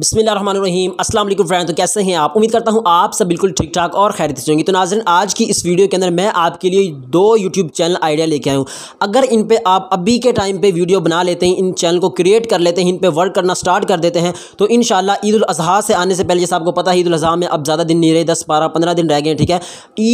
बिसमिल्ल अस्सलाम वालेकुम फ्रेंड तो कैसे हैं आप उम्मीद करता हूं आप सब बिल्कुल ठीक ठाक और खैरियत से होंगे तो नाजरन आज की इस वीडियो के अंदर मैं आपके लिए दो यूट्यूब चैनल आइडिया लेके आया हूं अगर इन पे आप अभी के टाइम पे वीडियो बना लेते हैं इन चैनल को क्रिएट कर लेते हैं इन पर वर्क करना स्टार्ट कर देते हैं तो इन ईद अजहा से आने से पहले जैसे आपको पता है ईद अजहा में अब ज़्यादा दिन नहीं रहे दस बारह पंद्रह दिन रह गए ठीक है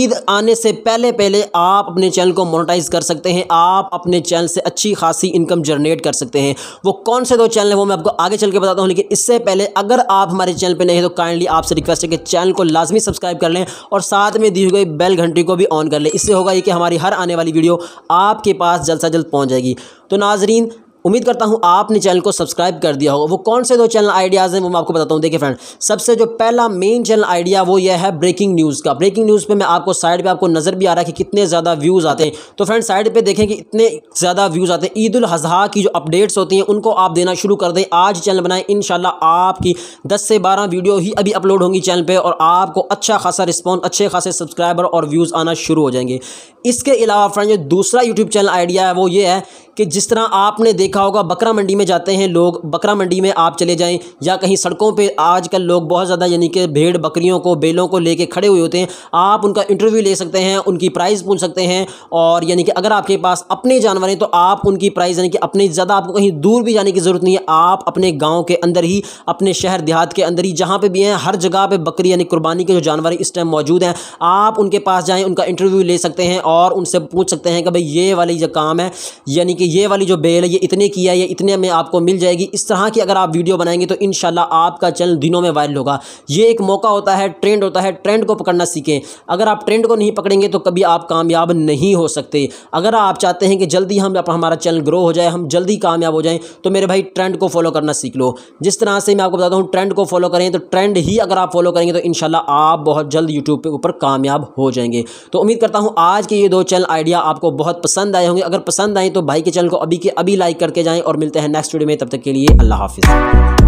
ईद आने से पहले पहले आप अपने चैनल को मोनोटाइज़ कर सकते हैं आप अपने चैनल से अच्छी खासी इनकम जनरेट कर सकते हैं वो कौन से दो चैनल हैं वो मैं आपको आगे चल के बताता हूँ लेकिन इससे पहले अगर आप हमारे चैनल पर नहीं तो काइंडली आपसे रिक्वेस्ट है कि चैनल को लाजमी सब्सक्राइब कर लें और साथ में दी गई बेल घंटी को भी ऑन कर लें इससे होगा ये कि हमारी हर आने वाली वीडियो आपके पास जल्द से जल्द पहुँच जाएगी तो नाजरीन उम्मीद करता हूं आपने चैनल को सब्सक्राइब कर दिया होगा वो कौन से दो चैनल आइडियाज़ हैं वो मैं आपको बताता हूँ देखिए फ्रेंड सबसे जो पहला मेन चैनल आइडिया वो ये है ब्रेकिंग न्यूज़ का ब्रेकिंग न्यूज़ पे मैं आपको साइड पे आपको नज़र भी आ रहा है कि कितने ज़्यादा व्यूज़ आते हैं तो फ्रेंड साइड पर देखें कि इतने ज़्यादा व्यूज़ आते हैं ईद अजहा की जो अपडेट्स होती हैं उनको आप देना शुरू कर दें आज चैनल बनाएं इन आपकी दस से बारह वीडियो ही अभी अपलोड होंगी चैनल पर और आपको अच्छा खासा रिस्पॉन्स अच्छे खासे सब्सक्राइबर और व्यूज़ आना शुरू हो जाएंगे इसके अलावा फ्रेंड जो दूसरा यूट्यूब चैनल आइडिया है वो ये है कि जिस तरह आपने देख देखा होगा बकरा मंडी में जाते हैं लोग बकरा मंडी में आप चले जाएं या कहीं सड़कों पे आजकल लोग बहुत ज़्यादा यानी कि भेड़ बकरियों को बेलों को लेके खड़े हुए होते हैं आप उनका इंटरव्यू ले सकते हैं उनकी प्राइस पूछ सकते हैं और यानी कि अगर आपके पास अपने जानवर हैं तो आप उनकी प्राइस यानी कि अपने ज़्यादा आपको कहीं दूर भी जाने की ज़रूरत नहीं है आप अपने गाँव के अंदर ही अपने शहर देहात के अंदर ही जहाँ पर भी हैं हर जगह पर बकरी यानी कुर्बानी के जो जानवर इस टाइम मौजूद हैं आप उनके पास जाएँ उनका इंटरव्यू ले सकते हैं और उनसे पूछ सकते हैं कि भाई ये वाली जो काम है यानी कि ये वाली जो बेल है ये इतने की है या इतने में आपको मिल जाएगी इस तरह की अगर आप वीडियो बनाएंगे तो इन आपका चैनल दिनों में वायरल होगा ये एक मौका होता है ट्रेंड होता है ट्रेंड को पकड़ना सीखें अगर आप ट्रेंड को नहीं पकड़ेंगे तो कभी आप कामयाब नहीं हो सकते अगर आप चाहते हैं कि जल्दी हम हमारा चैनल ग्रो हो जाए हम जल्दी कामयाब हो जाएँ तो मेरे भाई ट्रेंड को फॉलो करना सीख लो जिस तरह से मैं आपको बताता हूँ ट्रेंड को फॉलो करें तो ट्रेंड ही अगर आप फॉलो करेंगे तो इन आप बहुत जल्द यूट्यूब के ऊपर कामयाब हो जाएंगे तो उम्मीद करता हूँ आज के ये दो चैनल आइडिया आपको बहुत पसंद आए होंगे अगर पसंद आए तो भाई के चैनल को अभी के अभी लाइक कर करके जाएं और मिलते हैं नेक्स्ट वीडियो में तब तक के लिए अल्लाह हाफिज़